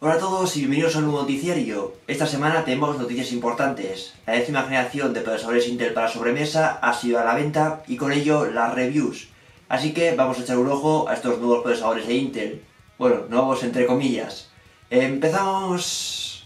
Hola a todos y bienvenidos a un nuevo noticiario. Esta semana tenemos noticias importantes. La décima generación de procesadores Intel para sobremesa ha sido a la venta y con ello las reviews. Así que vamos a echar un ojo a estos nuevos procesadores de Intel. Bueno, nuevos entre comillas. Empezamos.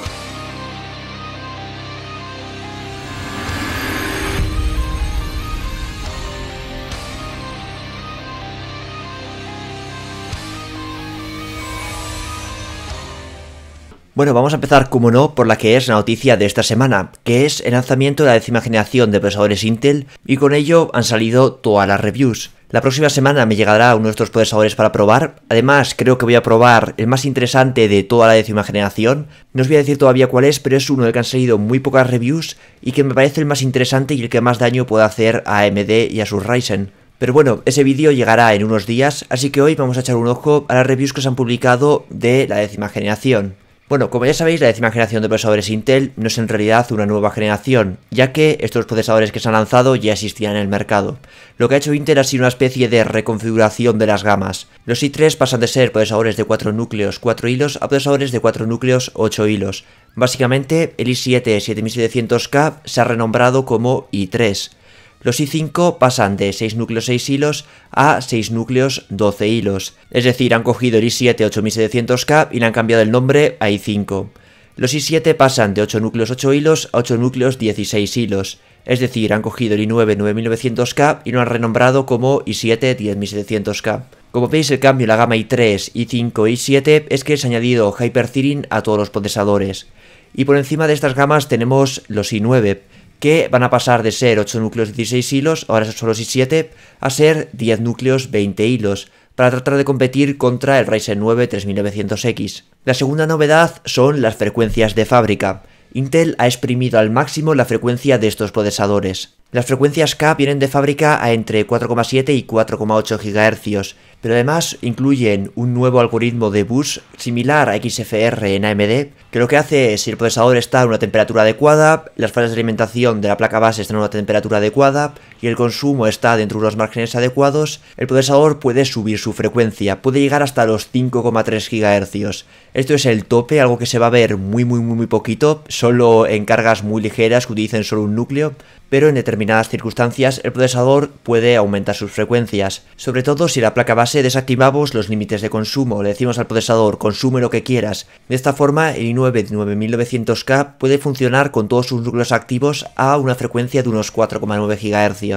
Bueno, vamos a empezar, como no, por la que es la noticia de esta semana, que es el lanzamiento de la décima generación de procesadores Intel y con ello han salido todas las reviews. La próxima semana me llegará uno de estos procesadores para probar. Además, creo que voy a probar el más interesante de toda la décima generación. No os voy a decir todavía cuál es, pero es uno del que han salido muy pocas reviews y que me parece el más interesante y el que más daño puede hacer a AMD y a sus Ryzen. Pero bueno, ese vídeo llegará en unos días, así que hoy vamos a echar un ojo a las reviews que se han publicado de la décima generación. Bueno, como ya sabéis, la décima generación de procesadores Intel no es en realidad una nueva generación, ya que estos procesadores que se han lanzado ya existían en el mercado. Lo que ha hecho Intel ha sido una especie de reconfiguración de las gamas. Los i3 pasan de ser procesadores de 4 núcleos, 4 hilos, a procesadores de 4 núcleos, 8 hilos. Básicamente, el i7 7700K se ha renombrado como i3. Los i5 pasan de 6 núcleos 6 hilos a 6 núcleos 12 hilos. Es decir, han cogido el i7 8700K y le han cambiado el nombre a i5. Los i7 pasan de 8 núcleos 8 hilos a 8 núcleos 16 hilos. Es decir, han cogido el i9 9900K y lo han renombrado como i7 10700K. Como veis, el cambio en la gama i3, i5 i7 es que se ha añadido Hyper a todos los procesadores. Y por encima de estas gamas tenemos los i9 que van a pasar de ser 8 núcleos 16 hilos, ahora son solo 7, a ser 10 núcleos 20 hilos, para tratar de competir contra el Ryzen 9 3900X. La segunda novedad son las frecuencias de fábrica. Intel ha exprimido al máximo la frecuencia de estos procesadores. Las frecuencias K vienen de fábrica a entre 4,7 y 4,8 GHz, pero además incluyen un nuevo algoritmo de bus similar a XFR en AMD, que lo que hace es si el procesador está a una temperatura adecuada, las fases de alimentación de la placa base están a una temperatura adecuada, y el consumo está dentro de los márgenes adecuados, el procesador puede subir su frecuencia, puede llegar hasta los 5,3 GHz. Esto es el tope, algo que se va a ver muy muy muy muy poquito, solo en cargas muy ligeras que utilicen solo un núcleo, pero en determinadas circunstancias el procesador puede aumentar sus frecuencias, sobre todo si la placa base desactivamos los límites de consumo, le decimos al procesador consume lo que quieras. De esta forma el i9 9900K puede funcionar con todos sus núcleos activos a una frecuencia de unos 4,9 GHz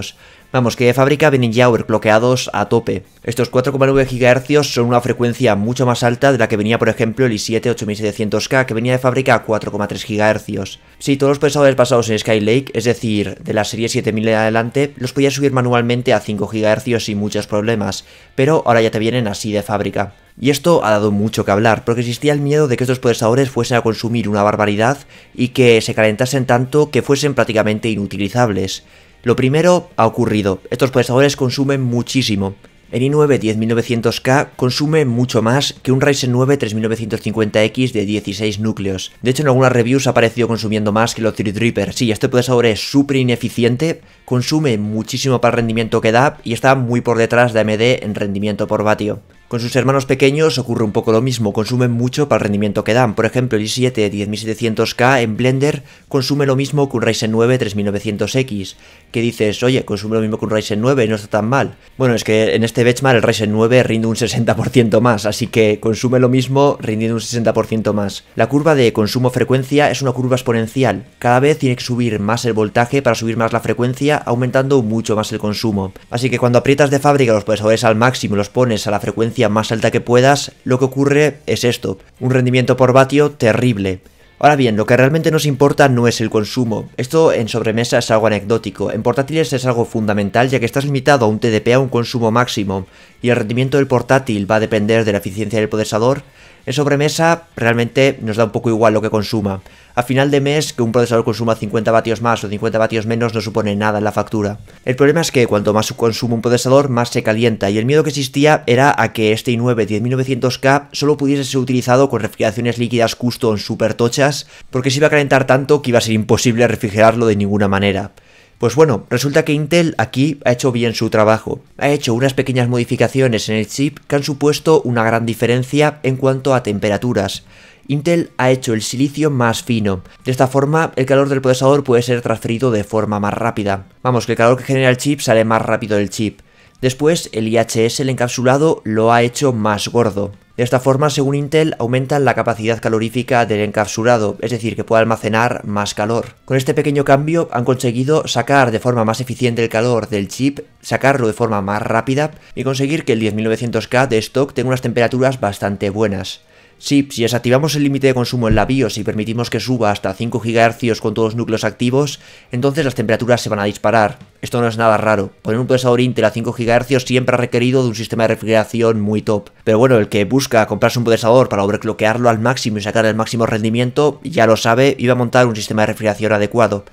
Vamos, que de fábrica vienen ya bloqueados a tope. Estos 4,9 GHz son una frecuencia mucho más alta de la que venía, por ejemplo, el i7-8700K, que venía de fábrica a 4,3 GHz. Si todos los procesadores pasados en Skylake, es decir, de la serie 7000 en adelante, los podías subir manualmente a 5 GHz sin muchos problemas, pero ahora ya te vienen así de fábrica. Y esto ha dado mucho que hablar, porque existía el miedo de que estos procesadores fuesen a consumir una barbaridad y que se calentasen tanto que fuesen prácticamente inutilizables. Lo primero ha ocurrido, estos procesadores consumen muchísimo. El i9 10900K consume mucho más que un Ryzen 9 3950X de 16 núcleos. De hecho, en algunas reviews ha aparecido consumiendo más que los Threadripper. Sí, este procesador es súper ineficiente, consume muchísimo para el rendimiento que da y está muy por detrás de AMD en rendimiento por vatio. Con sus hermanos pequeños ocurre un poco lo mismo, consumen mucho para el rendimiento que dan. Por ejemplo, el i7 10700K en Blender consume lo mismo que un Ryzen 9 3900X. Que dices, oye, consume lo mismo que un Ryzen 9 no está tan mal. Bueno, es que en este benchmark el Ryzen 9 rinde un 60% más, así que consume lo mismo rindiendo un 60% más. La curva de consumo-frecuencia es una curva exponencial. Cada vez tiene que subir más el voltaje para subir más la frecuencia, aumentando mucho más el consumo. Así que cuando aprietas de fábrica los procesadores al máximo y los pones a la frecuencia más alta que puedas, lo que ocurre es esto, un rendimiento por vatio terrible. Ahora bien, lo que realmente nos importa no es el consumo. Esto en sobremesa es algo anecdótico. En portátiles es algo fundamental ya que estás limitado a un TDP a un consumo máximo y el rendimiento del portátil va a depender de la eficiencia del procesador. En sobremesa realmente nos da un poco igual lo que consuma a final de mes que un procesador consuma 50 vatios más o 50 vatios menos no supone nada en la factura. El problema es que cuanto más consume un procesador, más se calienta, y el miedo que existía era a que este i9 10900K solo pudiese ser utilizado con refrigeraciones líquidas custom super tochas, porque se iba a calentar tanto que iba a ser imposible refrigerarlo de ninguna manera. Pues bueno, resulta que Intel aquí ha hecho bien su trabajo. Ha hecho unas pequeñas modificaciones en el chip que han supuesto una gran diferencia en cuanto a temperaturas. Intel ha hecho el silicio más fino. De esta forma, el calor del procesador puede ser transferido de forma más rápida. Vamos, que el calor que genera el chip sale más rápido del chip. Después, el IHS, el encapsulado, lo ha hecho más gordo. De esta forma, según Intel, aumenta la capacidad calorífica del encapsulado, es decir, que puede almacenar más calor. Con este pequeño cambio han conseguido sacar de forma más eficiente el calor del chip, sacarlo de forma más rápida y conseguir que el 10900K de stock tenga unas temperaturas bastante buenas. Sí, si desactivamos el límite de consumo en la BIOS y permitimos que suba hasta 5 GHz con todos los núcleos activos, entonces las temperaturas se van a disparar. Esto no es nada raro. Poner un procesador Intel a 5 GHz siempre ha requerido de un sistema de refrigeración muy top. Pero bueno, el que busca comprarse un procesador para overclockearlo al máximo y sacar el máximo rendimiento, ya lo sabe iba a montar un sistema de refrigeración adecuado.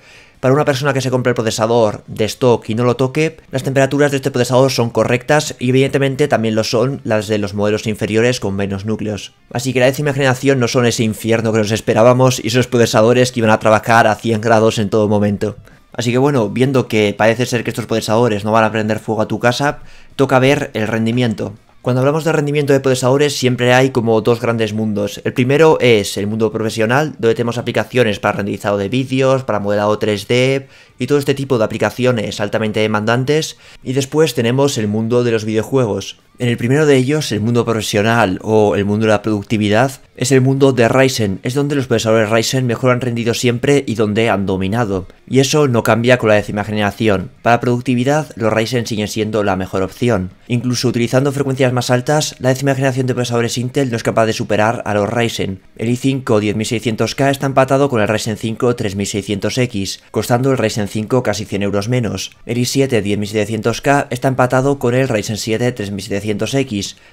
Para una persona que se compre el procesador de stock y no lo toque, las temperaturas de este procesador son correctas y evidentemente también lo son las de los modelos inferiores con menos núcleos. Así que la décima generación no son ese infierno que nos esperábamos y esos procesadores que iban a trabajar a 100 grados en todo momento. Así que bueno, viendo que parece ser que estos procesadores no van a prender fuego a tu casa, toca ver el rendimiento. Cuando hablamos de rendimiento de procesadores siempre hay como dos grandes mundos. El primero es el mundo profesional, donde tenemos aplicaciones para renderizado de vídeos, para modelado 3D y todo este tipo de aplicaciones altamente demandantes. Y después tenemos el mundo de los videojuegos, en el primero de ellos, el mundo profesional o el mundo de la productividad, es el mundo de Ryzen, es donde los procesadores Ryzen mejor han rendido siempre y donde han dominado. Y eso no cambia con la décima generación. Para productividad, los Ryzen siguen siendo la mejor opción. Incluso utilizando frecuencias más altas, la décima generación de procesadores Intel no es capaz de superar a los Ryzen. El i5 10600K está empatado con el Ryzen 5 3600X, costando el Ryzen 5 casi 100 euros menos. El i7 10700K está empatado con el Ryzen 7 3700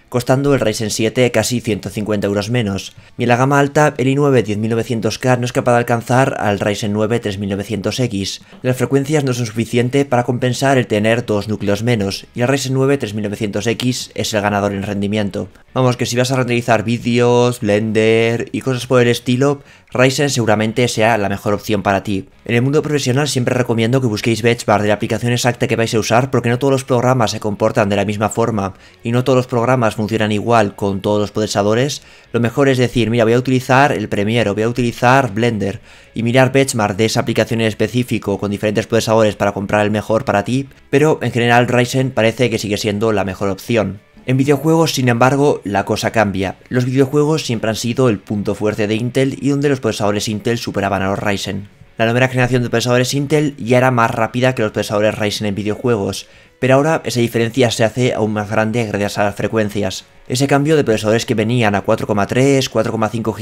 costando el Ryzen 7 casi 150 euros menos, y en la gama alta el i9 10900K no es capaz de alcanzar al Ryzen 9 3900X. Las frecuencias no son suficientes para compensar el tener dos núcleos menos, y el Ryzen 9 3900X es el ganador en rendimiento. Vamos, que si vas a renderizar vídeos, Blender y cosas por el estilo, Ryzen seguramente sea la mejor opción para ti. En el mundo profesional siempre recomiendo que busquéis benchmark de la aplicación exacta que vais a usar porque no todos los programas se comportan de la misma forma y no todos los programas funcionan igual con todos los procesadores. Lo mejor es decir, mira, voy a utilizar el Premiere o voy a utilizar Blender y mirar benchmark de esa aplicación en específico con diferentes procesadores para comprar el mejor para ti, pero en general Ryzen parece que sigue siendo la mejor opción. En videojuegos, sin embargo, la cosa cambia. Los videojuegos siempre han sido el punto fuerte de Intel y donde los procesadores Intel superaban a los Ryzen. La novena generación de procesadores Intel ya era más rápida que los procesadores Ryzen en videojuegos, pero ahora esa diferencia se hace aún más grande gracias a las frecuencias. Ese cambio de procesadores que venían a 4,3, 4,5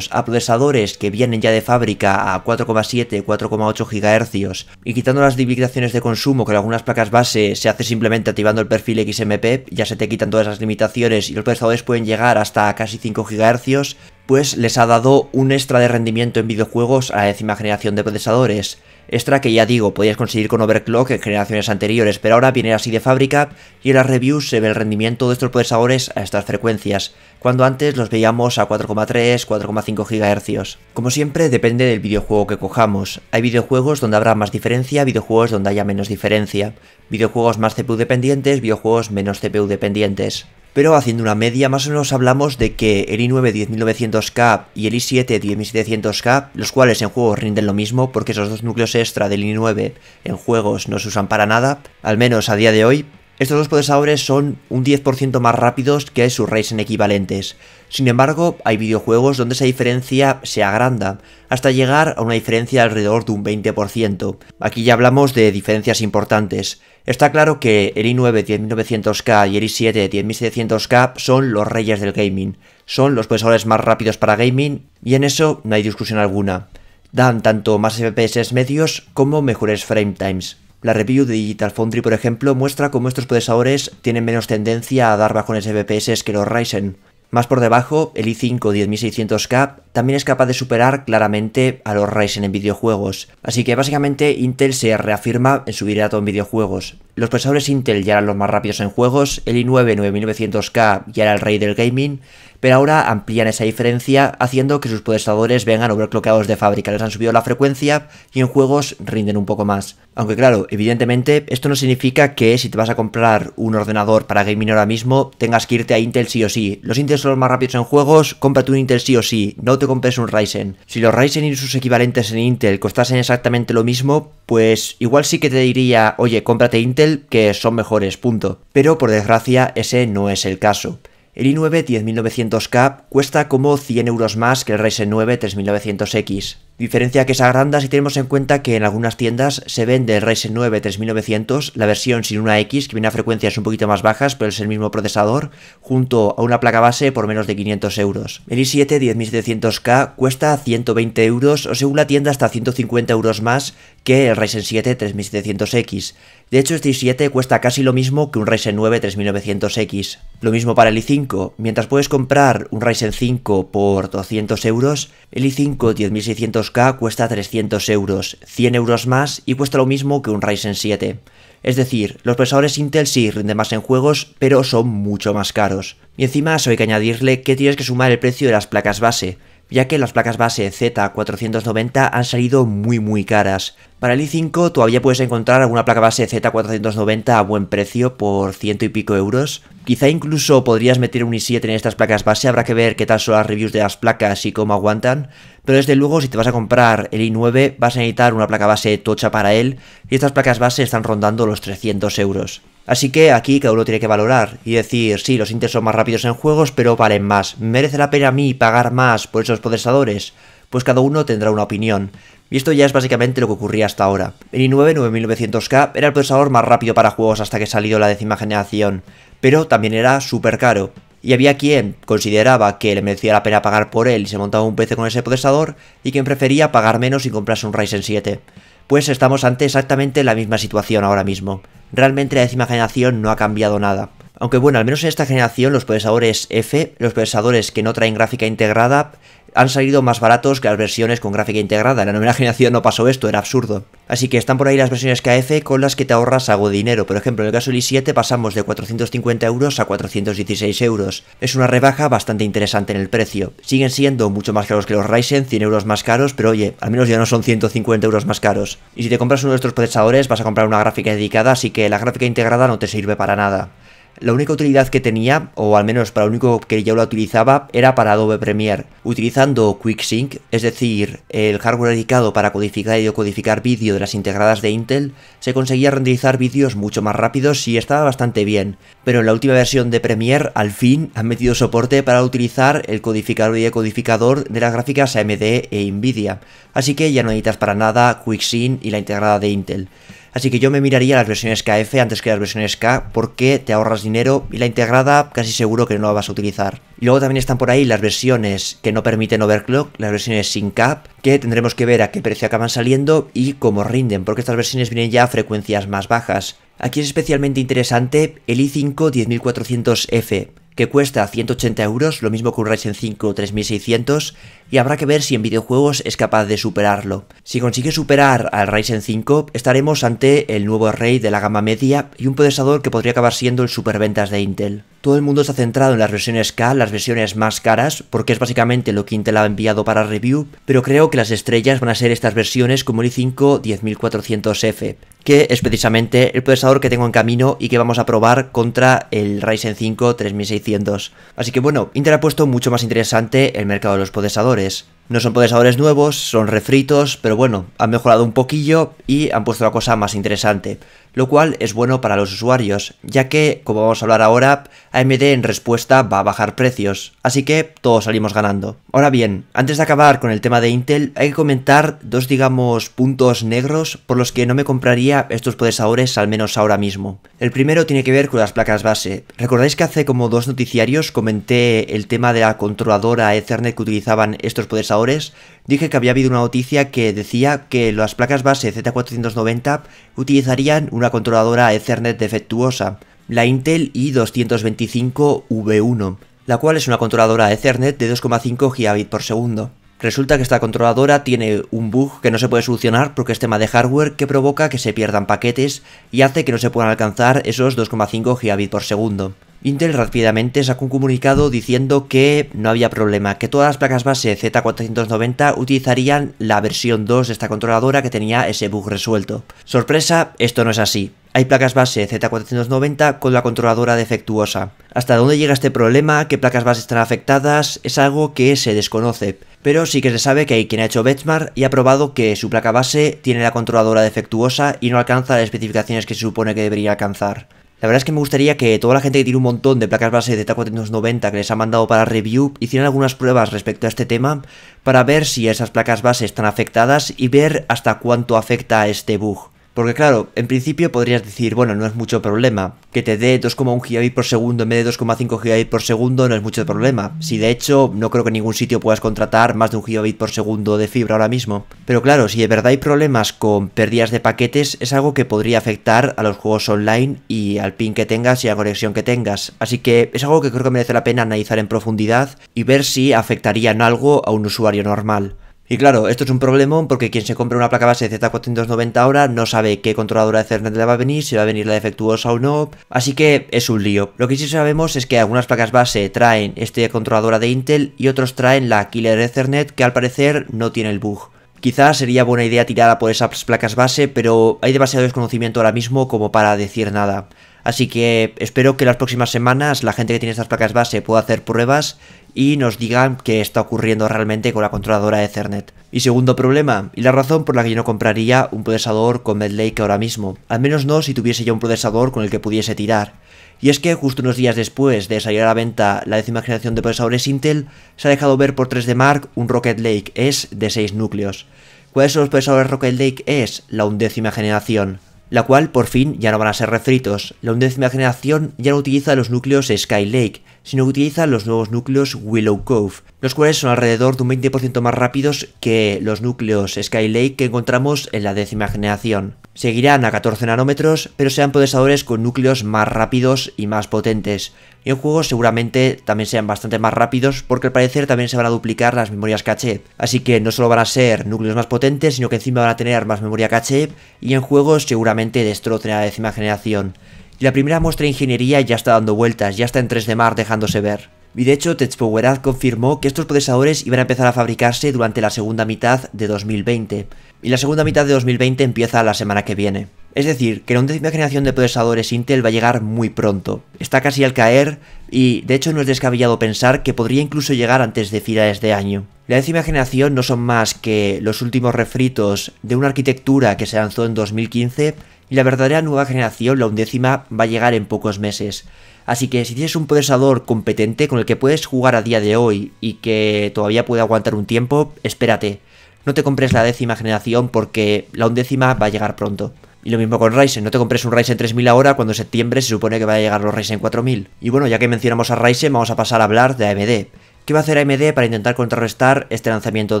GHz a procesadores que vienen ya de fábrica a 4,7, 4,8 GHz y quitando las limitaciones de consumo que en algunas placas base se hace simplemente activando el perfil XMP, ya se te quitan todas las limitaciones y los procesadores pueden llegar hasta casi 5 GHz, pues les ha dado un extra de rendimiento en videojuegos a la décima generación de procesadores. Extra que ya digo, podías conseguir con overclock en generaciones anteriores, pero ahora viene así de fábrica y en las reviews se ve el rendimiento de estos procesadores a estas frecuencias, cuando antes los veíamos a 4,3, 4,5 GHz. Como siempre, depende del videojuego que cojamos. Hay videojuegos donde habrá más diferencia, videojuegos donde haya menos diferencia, videojuegos más CPU dependientes, videojuegos menos CPU dependientes. Pero haciendo una media, más o menos hablamos de que el i9 10900K y el i7 10700K, los cuales en juegos rinden lo mismo porque esos dos núcleos extra del i9 en juegos no se usan para nada, al menos a día de hoy, estos dos procesadores son un 10% más rápidos que sus Ryzen equivalentes. Sin embargo, hay videojuegos donde esa diferencia se agranda, hasta llegar a una diferencia alrededor de un 20%. Aquí ya hablamos de diferencias importantes. Está claro que el i9 10900K y el i7 10700K son los reyes del gaming, son los procesadores más rápidos para gaming y en eso no hay discusión alguna. Dan tanto más FPS medios como mejores frame times. La review de Digital Foundry, por ejemplo, muestra cómo estos procesadores tienen menos tendencia a dar bajones FPS que los Ryzen, más por debajo, el i5 10600K también es capaz de superar claramente a los Ryzen en videojuegos, así que básicamente Intel se reafirma en su liderato en videojuegos. Los procesadores Intel ya eran los más rápidos en juegos, el i9 9900K ya era el rey del gaming, pero ahora amplían esa diferencia haciendo que sus procesadores vengan overclockados de fábrica, les han subido la frecuencia y en juegos rinden un poco más. Aunque claro, evidentemente esto no significa que si te vas a comprar un ordenador para gaming ahora mismo tengas que irte a Intel sí o sí. Los Intel son los más rápidos en juegos, cómprate un Intel sí o sí, no te compres un Ryzen. Si los Ryzen y sus equivalentes en Intel costasen exactamente lo mismo, pues igual sí que te diría, oye, cómprate Intel que son mejores, punto. Pero por desgracia ese no es el caso. El i9 10900K cuesta como 100 euros más que el Ryzen 9 3900X. Diferencia que es agranda si tenemos en cuenta que en algunas tiendas se vende el Ryzen 9 3900, la versión sin una X, que viene a frecuencias un poquito más bajas, pero es el mismo procesador, junto a una placa base por menos de 500 euros. El i7 10700K cuesta 120 euros o según la tienda hasta 150 euros más que el Ryzen 7 3700X. De hecho, este i7 cuesta casi lo mismo que un Ryzen 9 3900X. Lo mismo para el i5. Mientras puedes comprar un Ryzen 5 por 200 euros, el i5 10600 cuesta 300 euros, 100 euros más y cuesta lo mismo que un Ryzen 7. Es decir, los procesadores Intel sí rinden más en juegos, pero son mucho más caros. Y encima eso hay que añadirle que tienes que sumar el precio de las placas base, ya que las placas base Z490 han salido muy muy caras. Para el i5 todavía puedes encontrar alguna placa base Z490 a buen precio por ciento y pico euros. Quizá incluso podrías meter un i7 en estas placas base, habrá que ver qué tal son las reviews de las placas y cómo aguantan. Pero desde luego si te vas a comprar el i9 vas a necesitar una placa base tocha para él y estas placas base están rondando los 300 euros. Así que aquí cada uno tiene que valorar y decir, sí, los Intel son más rápidos en juegos, pero valen más. ¿Merece la pena a mí pagar más por esos procesadores? Pues cada uno tendrá una opinión. Y esto ya es básicamente lo que ocurría hasta ahora. El i9 9900K era el procesador más rápido para juegos hasta que salió la décima generación, pero también era súper caro. Y había quien consideraba que le merecía la pena pagar por él y se montaba un PC con ese procesador, y quien prefería pagar menos y comprarse un Ryzen 7. Pues estamos ante exactamente la misma situación ahora mismo realmente la décima generación no ha cambiado nada. Aunque bueno, al menos en esta generación los procesadores F, los procesadores que no traen gráfica integrada, han salido más baratos que las versiones con gráfica integrada. En la novena generación no pasó esto, era absurdo. Así que están por ahí las versiones KF con las que te ahorras algo de dinero. Por ejemplo, en el caso del i7 pasamos de 450 euros a 416 euros. Es una rebaja bastante interesante en el precio. Siguen siendo mucho más caros que los Ryzen, 100 euros más caros, pero oye, al menos ya no son 150 euros más caros. Y si te compras uno de estos procesadores vas a comprar una gráfica dedicada, así que la gráfica integrada no te sirve para nada. La única utilidad que tenía, o al menos para lo único que ya la utilizaba, era para Adobe Premiere. Utilizando QuickSync, es decir, el hardware dedicado para codificar y decodificar vídeo de las integradas de Intel, se conseguía renderizar vídeos mucho más rápidos y estaba bastante bien. Pero en la última versión de Premiere, al fin, han metido soporte para utilizar el codificador y decodificador de las gráficas AMD e Nvidia. Así que ya no necesitas para nada QuickSync y la integrada de Intel. Así que yo me miraría las versiones KF antes que las versiones K porque te ahorras dinero y la integrada casi seguro que no la vas a utilizar. Y luego también están por ahí las versiones que no permiten overclock, las versiones sin cap, que tendremos que ver a qué precio acaban saliendo y cómo rinden, porque estas versiones vienen ya a frecuencias más bajas. Aquí es especialmente interesante el i5 10400F, que cuesta 180 euros, lo mismo que un Ryzen 5 3600, y habrá que ver si en videojuegos es capaz de superarlo. Si consigue superar al Ryzen 5, estaremos ante el nuevo rey de la gama media y un procesador que podría acabar siendo el superventas de Intel todo el mundo está centrado en las versiones K, las versiones más caras, porque es básicamente lo que Intel ha enviado para review, pero creo que las estrellas van a ser estas versiones como el i5 10400F, que es precisamente el procesador que tengo en camino y que vamos a probar contra el Ryzen 5 3600. Así que bueno, Intel ha puesto mucho más interesante el mercado de los procesadores. No son procesadores nuevos, son refritos, pero bueno, han mejorado un poquillo y han puesto la cosa más interesante lo cual es bueno para los usuarios, ya que, como vamos a hablar ahora, AMD en respuesta va a bajar precios, así que todos salimos ganando. Ahora bien, antes de acabar con el tema de Intel, hay que comentar dos, digamos, puntos negros por los que no me compraría estos procesadores, al menos ahora mismo. El primero tiene que ver con las placas base. ¿Recordáis que hace como dos noticiarios comenté el tema de la controladora Ethernet que utilizaban estos procesadores? dije que había habido una noticia que decía que las placas base Z490 utilizarían una controladora Ethernet defectuosa, la Intel i225V1, la cual es una controladora Ethernet de 2,5 gigabit por segundo. Resulta que esta controladora tiene un bug que no se puede solucionar porque es tema de hardware que provoca que se pierdan paquetes y hace que no se puedan alcanzar esos 2,5 gigabit por segundo. Intel rápidamente sacó un comunicado diciendo que no había problema, que todas las placas base Z490 utilizarían la versión 2 de esta controladora que tenía ese bug resuelto. Sorpresa, esto no es así. Hay placas base Z490 con la controladora defectuosa. Hasta dónde llega este problema, qué placas base están afectadas, es algo que se desconoce. Pero sí que se sabe que hay quien ha hecho benchmark y ha probado que su placa base tiene la controladora defectuosa y no alcanza las especificaciones que se supone que debería alcanzar. La verdad es que me gustaría que toda la gente que tiene un montón de placas base de t 490 que les ha mandado para review hicieran algunas pruebas respecto a este tema para ver si esas placas base están afectadas y ver hasta cuánto afecta a este bug. Porque claro, en principio podrías decir, bueno, no es mucho problema. Que te dé 2,1 GB por segundo en vez de 2,5 GB por segundo no es mucho problema. Si de hecho no creo que en ningún sitio puedas contratar más de un GB por segundo de fibra ahora mismo. Pero claro, si de verdad hay problemas con pérdidas de paquetes, es algo que podría afectar a los juegos online y al pin que tengas y a la conexión que tengas. Así que es algo que creo que merece la pena analizar en profundidad y ver si afectarían algo a un usuario normal. Y claro, esto es un problemón porque quien se compra una placa base Z490 ahora no sabe qué controladora Ethernet le va a venir, si va a venir la defectuosa o no, así que es un lío. Lo que sí sabemos es que algunas placas base traen este controladora de Intel y otros traen la Killer Ethernet que al parecer no tiene el bug. Quizás sería buena idea tirarla por esas placas base, pero hay demasiado desconocimiento ahora mismo como para decir nada. Así que espero que las próximas semanas la gente que tiene estas placas base pueda hacer pruebas y nos digan qué está ocurriendo realmente con la controladora Ethernet. Y segundo problema, y la razón por la que yo no compraría un procesador con Medlake ahora mismo, al menos no si tuviese ya un procesador con el que pudiese tirar. Y es que justo unos días después de salir a la venta la décima generación de procesadores Intel, se ha dejado ver por 3D Mark un Rocket Lake S de 6 núcleos. ¿Cuáles son los procesadores Rocket Lake S? La undécima generación la cual por fin ya no van a ser refritos. La undécima generación ya no utiliza los núcleos Skylake, sino que utiliza los nuevos núcleos Willow Cove, los cuales son alrededor de un 20% más rápidos que los núcleos Skylake que encontramos en la décima generación. Seguirán a 14 nanómetros, pero sean procesadores con núcleos más rápidos y más potentes. Y en juegos seguramente también sean bastante más rápidos, porque al parecer también se van a duplicar las memorias caché. Así que no solo van a ser núcleos más potentes, sino que encima van a tener más memoria caché, y en juegos seguramente destrocen a la décima generación. Y la primera muestra de ingeniería ya está dando vueltas, ya está en 3 de mar dejándose ver. Y de hecho, Techpowerad confirmó que estos procesadores iban a empezar a fabricarse durante la segunda mitad de 2020. Y la segunda mitad de 2020 empieza la semana que viene. Es decir, que la undécima generación de procesadores Intel va a llegar muy pronto. Está casi al caer y, de hecho, no es descabellado pensar que podría incluso llegar antes de finales de año. La décima generación no son más que los últimos refritos de una arquitectura que se lanzó en 2015 y la verdadera nueva generación, la undécima, va a llegar en pocos meses. Así que si tienes un procesador competente con el que puedes jugar a día de hoy y que todavía puede aguantar un tiempo, espérate. No te compres la décima generación porque la undécima va a llegar pronto. Y lo mismo con Ryzen, no te compres un Ryzen 3000 ahora cuando en septiembre se supone que va a llegar los Ryzen 4000. Y bueno, ya que mencionamos a Ryzen, vamos a pasar a hablar de AMD. ¿Qué va a hacer AMD para intentar contrarrestar este lanzamiento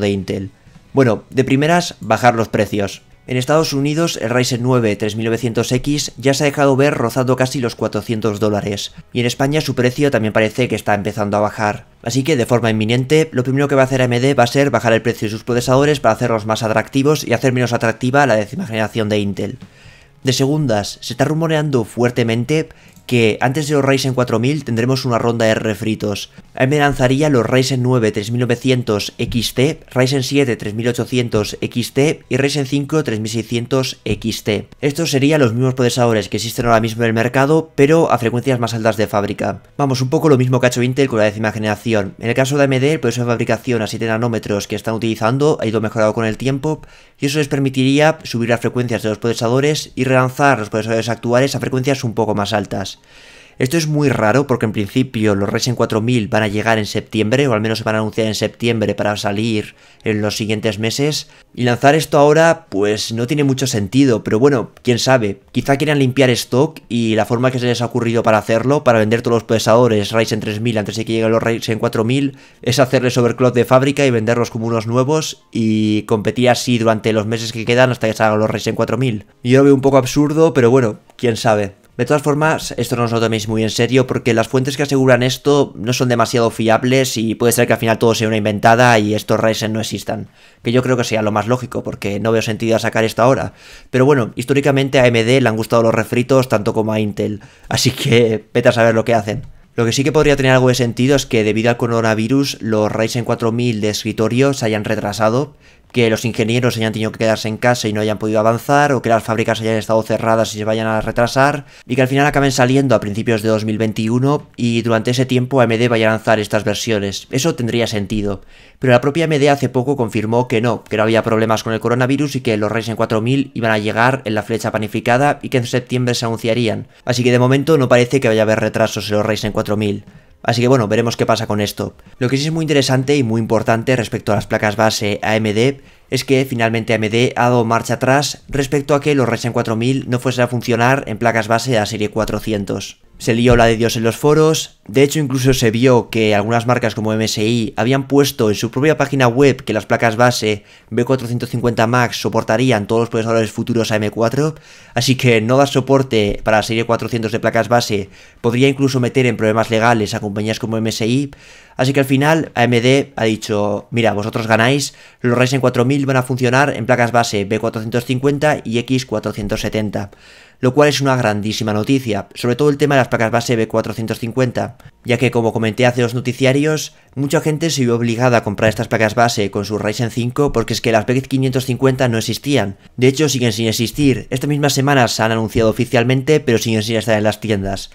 de Intel? Bueno, de primeras, bajar los precios. En Estados Unidos, el Ryzen 9 3900X ya se ha dejado ver rozando casi los 400 dólares, y en España su precio también parece que está empezando a bajar. Así que de forma inminente, lo primero que va a hacer AMD va a ser bajar el precio de sus procesadores para hacerlos más atractivos y hacer menos atractiva la décima generación de Intel. De segundas, se está rumoreando fuertemente que antes de los Ryzen 4000 tendremos una ronda de refritos. AMD lanzaría los Ryzen 9 3900 XT, Ryzen 7 3800 XT y Ryzen 5 3600 XT. Estos serían los mismos procesadores que existen ahora mismo en el mercado, pero a frecuencias más altas de fábrica. Vamos, un poco lo mismo que ha hecho Intel con la décima generación. En el caso de AMD, el proceso de fabricación a 7 nanómetros que están utilizando ha ido mejorado con el tiempo y eso les permitiría subir las frecuencias de los procesadores y relanzar los procesadores actuales a frecuencias un poco más altas. Esto es muy raro porque en principio los Ryzen 4000 van a llegar en septiembre, o al menos se van a anunciar en septiembre para salir en los siguientes meses. Y lanzar esto ahora, pues no tiene mucho sentido, pero bueno, quién sabe. Quizá quieran limpiar stock y la forma que se les ha ocurrido para hacerlo, para vender todos los procesadores Ryzen 3000 antes de que lleguen los Ryzen 4000, es hacerles overclock de fábrica y venderlos como unos nuevos y competir así durante los meses que quedan hasta que salgan los Ryzen 4000. Yo lo veo un poco absurdo, pero bueno, quién sabe. De todas formas, esto no os lo toméis muy en serio porque las fuentes que aseguran esto no son demasiado fiables y puede ser que al final todo sea una inventada y estos Ryzen no existan. Que yo creo que sea lo más lógico porque no veo sentido a sacar esto ahora. Pero bueno, históricamente a AMD le han gustado los refritos tanto como a Intel, así que vete a saber lo que hacen. Lo que sí que podría tener algo de sentido es que debido al coronavirus los Ryzen 4000 de escritorio se hayan retrasado, que los ingenieros hayan tenido que quedarse en casa y no hayan podido avanzar, o que las fábricas hayan estado cerradas y se vayan a retrasar, y que al final acaben saliendo a principios de 2021 y durante ese tiempo AMD vaya a lanzar estas versiones. Eso tendría sentido. Pero la propia AMD hace poco confirmó que no, que no había problemas con el coronavirus y que los Ryzen 4000 iban a llegar en la flecha panificada y que en septiembre se anunciarían. Así que de momento no parece que vaya a haber retrasos en los Ryzen 4000. Así que bueno, veremos qué pasa con esto. Lo que sí es muy interesante y muy importante respecto a las placas base AMD es que finalmente AMD ha dado marcha atrás respecto a que los Ryzen 4000 no fuesen a funcionar en placas base a serie 400. Se lió la de Dios en los foros, de hecho incluso se vio que algunas marcas como MSI habían puesto en su propia página web que las placas base B450 Max soportarían todos los procesadores futuros AM4, así que no dar soporte para la serie 400 de placas base podría incluso meter en problemas legales a compañías como MSI, Así que al final AMD ha dicho, mira, vosotros ganáis, los Ryzen 4000 van a funcionar en placas base B450 y X470 lo cual es una grandísima noticia, sobre todo el tema de las placas base B450, ya que como comenté hace los noticiarios, mucha gente se vio obligada a comprar estas placas base con su Ryzen 5 porque es que las B550 no existían, de hecho siguen sin existir, esta misma semana se han anunciado oficialmente pero siguen sin estar en las tiendas.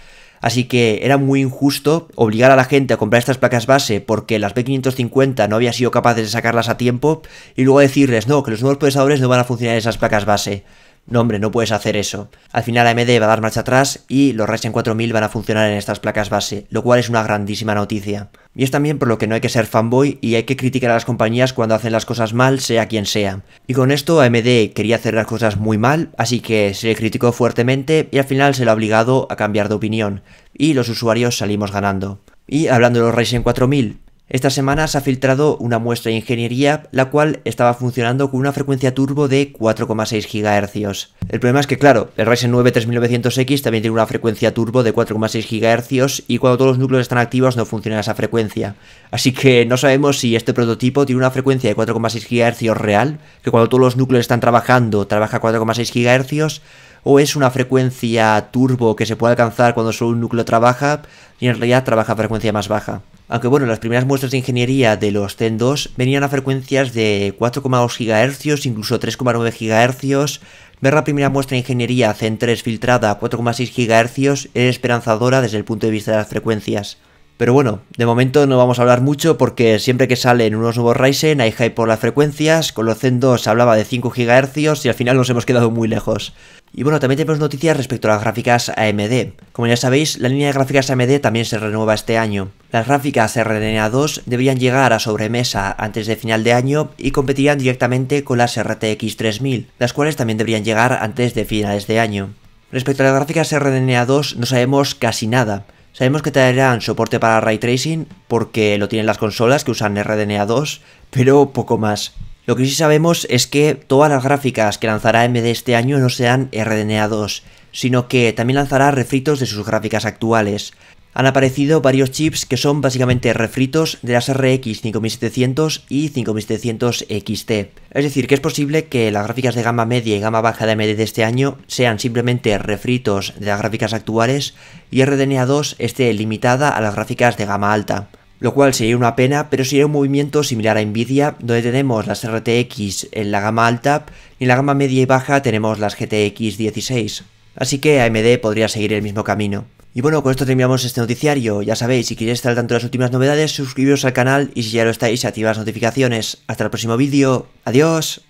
Así que era muy injusto obligar a la gente a comprar estas placas base porque las B550 no había sido capaces de sacarlas a tiempo y luego decirles, no, que los nuevos procesadores no van a funcionar en esas placas base. No, hombre, no puedes hacer eso. Al final AMD va a dar marcha atrás y los Ryzen 4000 van a funcionar en estas placas base, lo cual es una grandísima noticia. Y es también por lo que no hay que ser fanboy y hay que criticar a las compañías cuando hacen las cosas mal, sea quien sea. Y con esto AMD quería hacer las cosas muy mal, así que se le criticó fuertemente y al final se lo ha obligado a cambiar de opinión. Y los usuarios salimos ganando. Y hablando de los Ryzen 4000, esta semana se ha filtrado una muestra de ingeniería, la cual estaba funcionando con una frecuencia turbo de 4,6 GHz. El problema es que, claro, el Ryzen 9 3900X también tiene una frecuencia turbo de 4,6 GHz y cuando todos los núcleos están activos no funciona esa frecuencia. Así que no sabemos si este prototipo tiene una frecuencia de 4,6 GHz real, que cuando todos los núcleos están trabajando trabaja 4,6 GHz, o es una frecuencia turbo que se puede alcanzar cuando solo un núcleo trabaja, y en realidad trabaja a frecuencia más baja. Aunque bueno, las primeras muestras de ingeniería de los Zen 2 venían a frecuencias de 4,2 GHz, incluso 3,9 GHz. Ver la primera muestra de ingeniería Zen 3 filtrada a 4,6 GHz es esperanzadora desde el punto de vista de las frecuencias. Pero bueno, de momento no vamos a hablar mucho porque siempre que salen unos nuevos Ryzen hay hype por las frecuencias, con los Zen 2 se hablaba de 5 GHz y al final nos hemos quedado muy lejos. Y bueno, también tenemos noticias respecto a las gráficas AMD. Como ya sabéis, la línea de gráficas AMD también se renueva este año. Las gráficas RDNA 2 deberían llegar a sobremesa antes de final de año y competirían directamente con las RTX 3000, las cuales también deberían llegar antes de finales de año. Respecto a las gráficas RDNA 2 no sabemos casi nada. Sabemos que traerán soporte para ray tracing porque lo tienen las consolas que usan RDNA 2, pero poco más. Lo que sí sabemos es que todas las gráficas que lanzará AMD este año no sean RDNA 2, sino que también lanzará refritos de sus gráficas actuales, han aparecido varios chips que son básicamente refritos de las RX 5700 y 5700 XT. Es decir, que es posible que las gráficas de gama media y gama baja de AMD de este año sean simplemente refritos de las gráficas actuales y RDNA 2 esté limitada a las gráficas de gama alta. Lo cual sería una pena, pero sería un movimiento similar a Nvidia, donde tenemos las RTX en la gama alta y en la gama media y baja tenemos las GTX 16. Así que AMD podría seguir el mismo camino. Y bueno, con esto terminamos este noticiario. Ya sabéis, si queréis estar al tanto de las últimas novedades, suscribiros al canal y si ya lo estáis, activad las notificaciones. Hasta el próximo vídeo. Adiós.